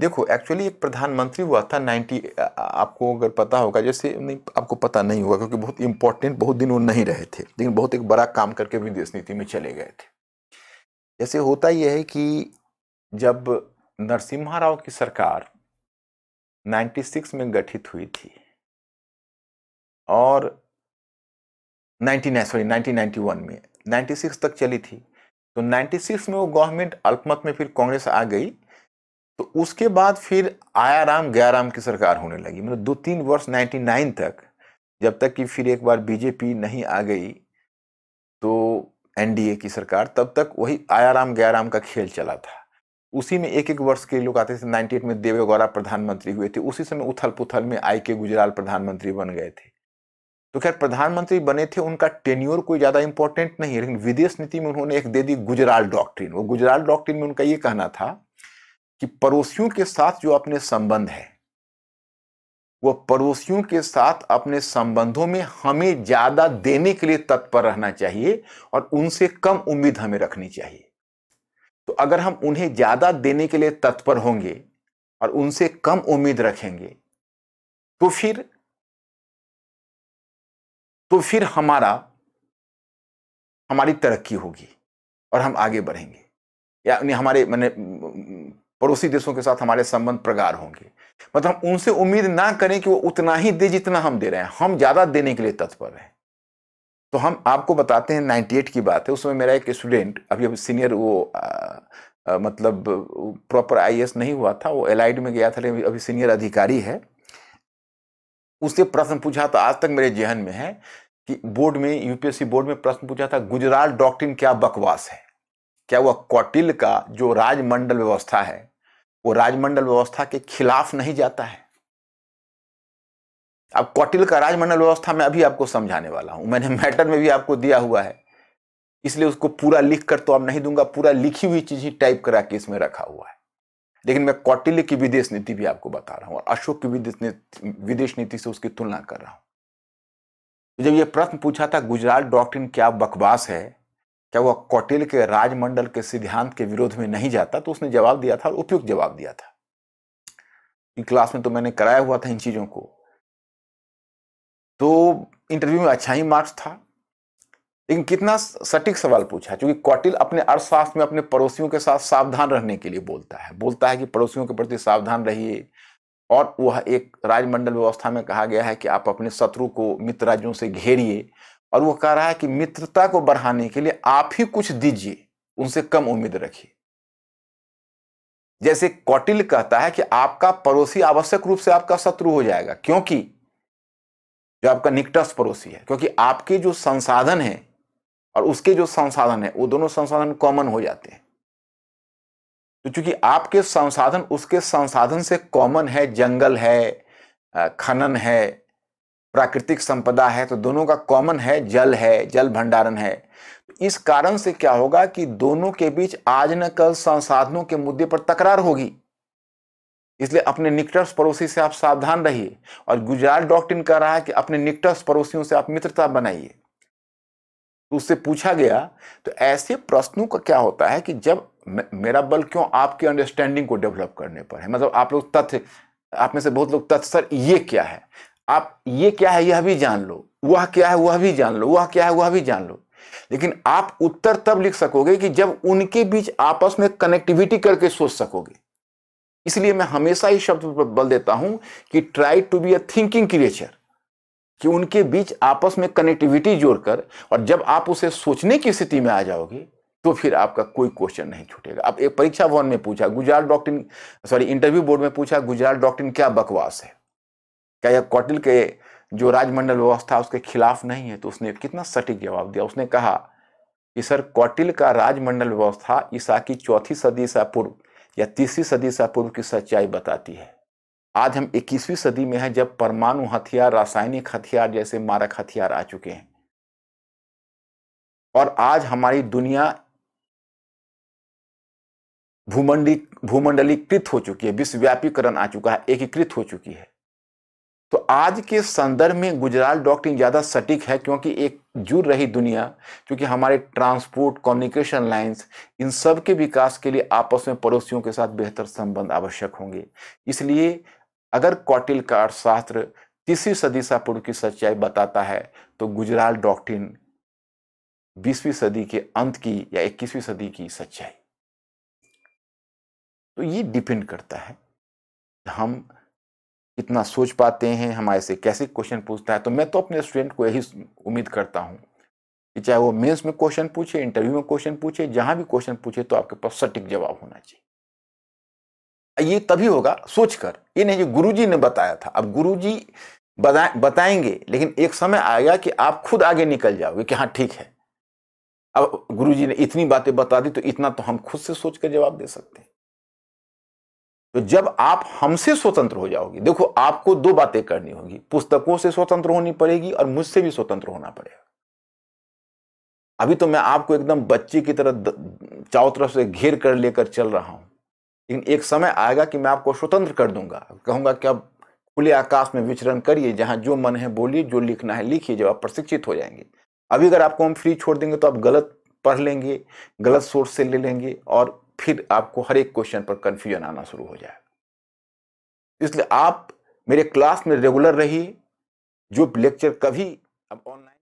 देखो एक्चुअली एक प्रधानमंत्री हुआ था नाइन्टी आपको अगर पता होगा जैसे नहीं आपको पता नहीं होगा क्योंकि बहुत इंपॉर्टेंट बहुत दिन वो नहीं रहे थे लेकिन बहुत एक बड़ा काम करके विदेश नीति में चले गए थे जैसे होता यह है कि जब नरसिम्हा राव की सरकार 96 में गठित हुई थी और नाइन सॉरी वन में 96 तक चली थी तो 96 में वो गवर्नमेंट अल्पमत में फिर कांग्रेस आ गई तो उसके बाद फिर आया राम गया राम की सरकार होने लगी मतलब दो तीन वर्ष 99 तक जब तक कि फिर एक बार बीजेपी नहीं आ गई तो एनडीए की सरकार तब तक वही आया राम गया राम का खेल चला था उसी में एक एक वर्ष के लोग आते थे 98 में देवेगौड़ा प्रधानमंत्री हुए थे उसी समय उथल पुथल में आई के गुजराल प्रधानमंत्री बन गए थे तो खैर प्रधानमंत्री बने थे उनका टेन्योर कोई ज़्यादा इंपॉर्टेंट नहीं है लेकिन विदेश नीति में उन्होंने एक दे दी गुजराल डॉक्ट्रिन वो गुजराल डॉक्ट्रिन में उनका ये कहना था कि पड़ोसियों के साथ जो अपने संबंध है वह पड़ोसियों के साथ अपने संबंधों में हमें ज़्यादा देने के लिए तत्पर रहना चाहिए और उनसे कम उम्मीद हमें रखनी चाहिए तो अगर हम उन्हें ज़्यादा देने के लिए तत्पर होंगे और उनसे कम उम्मीद रखेंगे तो फिर तो फिर हमारा हमारी तरक्की होगी और हम आगे बढ़ेंगे या हमारे मैंने पड़ोसी देशों के साथ हमारे संबंध प्रगार होंगे मतलब हम उनसे उम्मीद ना करें कि वो उतना ही दे जितना हम दे रहे हैं हम ज़्यादा देने के लिए तत्पर हैं तो हम आपको बताते हैं 98 की बात है उसमें मेरा एक स्टूडेंट अभी अभी सीनियर वो आ, आ, मतलब प्रॉपर आई नहीं हुआ था वो एलाइड में गया था लेकिन अभी सीनियर अधिकारी है उससे प्रश्न पूछा तो आज तक मेरे जहन में है कि बोर्ड में यूपीएससी बोर्ड में प्रश्न पूछा था गुजरात डॉक्टर क्या बकवास है क्या वह कौटिल का जो राजमंडल व्यवस्था है वो राजमंडल व्यवस्था के खिलाफ नहीं जाता है अब कौटिल का राजमंडल व्यवस्था मैं अभी आपको समझाने वाला हूं मैंने मैटर में भी आपको दिया हुआ है इसलिए उसको पूरा लिख कर तो अब नहीं दूंगा पूरा लिखी हुई चीज ही टाइप करा के इसमें रखा हुआ है लेकिन मैं कौटिल्य की विदेश नीति भी आपको बता रहा हूं और अशोक की विदेश नीति विदेश नीति से उसकी तुलना कर रहा हूं तो जब यह प्रश्न पूछा था गुजरात डॉक्ट्रिन क्या बकवास है क्या वह कौटिल के राजमंडल के सिद्धांत के विरोध में नहीं जाता तो उसने जवाब दिया था और उपयुक्त जवाब दिया था इन क्लास में तो मैंने कराया हुआ था इन चीज़ों को तो इंटरव्यू में अच्छा ही मार्क्स था लेकिन कितना सटीक सवाल पूछा क्योंकि कौटिल अपने अर्थशास्त्र में अपने पड़ोसियों के साथ सावधान रहने के लिए बोलता है बोलता है कि पड़ोसियों के प्रति सावधान रहिए और वह एक राजमंडल व्यवस्था में कहा गया है कि आप अपने शत्रु को मित्र राज्यों से घेरिए और वो कह रहा है कि मित्रता को बढ़ाने के लिए आप ही कुछ दीजिए उनसे कम उम्मीद रखिए जैसे कौटिल कहता है कि आपका पड़ोसी आवश्यक रूप से आपका शत्रु हो जाएगा क्योंकि जो आपका निकटस्थ पड़ोसी है क्योंकि आपके जो संसाधन है और उसके जो संसाधन है वो दोनों संसाधन कॉमन हो जाते हैं तो चूंकि आपके संसाधन उसके संसाधन से कॉमन है जंगल है खनन है प्राकृतिक संपदा है तो दोनों का कॉमन है जल है जल भंडारण है इस कारण से क्या होगा कि दोनों के बीच आज न कल संसाधनों के मुद्दे पर तकरार होगी इसलिए अपने निकटस्थ पड़ोसी से आप सावधान रहिए और गुजरात डॉक्टिन कह रहा है कि अपने निकटस्थ पड़ोसियों से आप मित्रता बनाइए तो उससे पूछा गया तो ऐसे प्रश्नों का क्या होता है कि जब मेरा बल क्यों आपके अंडरस्टैंडिंग को डेवलप करने पर है मतलब आप लोग तथ्य आप में से बहुत लोग तथ्य सर ये क्या है आप ये क्या है यह भी जान लो वह क्या है वह भी जान लो वह क्या है वह भी जान लो लेकिन आप उत्तर तब लिख सकोगे कि जब उनके बीच आपस में कनेक्टिविटी करके सोच सकोगे इसलिए मैं हमेशा ही शब्द पर बल देता हूं कि try to be a thinking creature कि उनके बीच आपस में कनेक्टिविटी जोड़कर और जब आप उसे सोचने की स्थिति में आ जाओगे तो फिर आपका कोई क्वेश्चन नहीं छूटेगा अब एक परीक्षा भवन में पूछा Gujarat doctor sorry interview board में पूछा गुजरात डॉक्टर क्या बकवास है क्या यह कौटिल के जो राजमंडल व्यवस्था उसके खिलाफ नहीं है तो उसने कितना सटीक जवाब दिया उसने कहा कि सर कौटिल का राजमंडल व्यवस्था ईसा की चौथी सदी से पूर्व या तीसरी सदी से पूर्व की सच्चाई बताती है आज हम 21वीं सदी में हैं जब परमाणु हथियार रासायनिक हथियार जैसे मारक हथियार आ चुके हैं और आज हमारी दुनिया भूमंडी भूमंडलीकृत हो चुकी है विश्वव्यापीकरण आ चुका है एकीकृत हो चुकी है तो आज के संदर्भ में गुजराल डॉक्टिंग ज़्यादा सटीक है क्योंकि एक जुड़ रही दुनिया क्योंकि हमारे ट्रांसपोर्ट कम्युनिकेशन लाइंस इन सब के विकास के लिए आपस में पड़ोसियों के साथ बेहतर संबंध आवश्यक होंगे इसलिए अगर कौटिल का अर्थशास्त्र तीसरी सदी से पूर्व की सच्चाई बताता है तो गुजराल डॉक्टिन बीसवीं सदी के अंत की या इक्कीसवीं सदी की सच्चाई तो ये डिपेंड करता है हम कितना सोच पाते हैं हमारे से कैसे क्वेश्चन पूछता है तो मैं तो अपने स्टूडेंट को यही उम्मीद करता हूँ कि चाहे वो मेंस में क्वेश्चन पूछे इंटरव्यू में क्वेश्चन पूछे जहाँ भी क्वेश्चन पूछे तो आपके पास सटीक जवाब होना चाहिए ये तभी होगा सोचकर ये नहीं जो गुरु ने बताया था अब गुरुजी बता, बताएंगे लेकिन एक समय आएगा कि आप खुद आगे निकल जाओगे कि हाँ ठीक है अब गुरुजी ने इतनी बातें बता दी तो इतना तो हम खुद से सोच कर जवाब दे सकते हैं तो जब आप हमसे स्वतंत्र हो जाओगे देखो आपको दो बातें करनी होगी पुस्तकों से स्वतंत्र होनी पड़ेगी और मुझसे भी स्वतंत्र होना पड़ेगा अभी तो मैं आपको एकदम बच्चे की तरह चारों तरफ से घेर कर लेकर चल रहा हूं लेकिन एक समय आएगा कि मैं आपको स्वतंत्र कर दूंगा कहूंगा कि आप खुले आकाश में विचरण करिए जहां जो मन है बोलिए जो लिखना है लिखिए जब आप प्रशिक्षित हो जाएंगे अभी अगर आपको हम फ्री छोड़ देंगे तो आप गलत पढ़ लेंगे गलत सोर्स से ले लेंगे और फिर आपको हर एक क्वेश्चन पर कंफ्यूजन आना शुरू हो जाएगा इसलिए आप मेरे क्लास में रेगुलर रहिए जो लेक्चर कभी अब ऑनलाइन